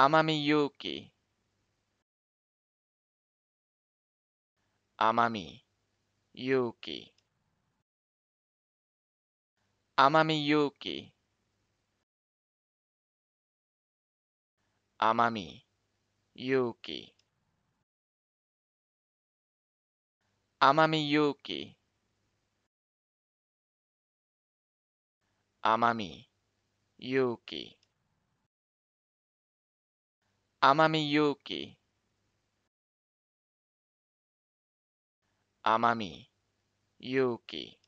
Amami Yuki. Amami Yuki. Amami Yuki. Amami Yuki. Amami Yuki. Amami Yuki. Amami Yuki. Amami Yuki.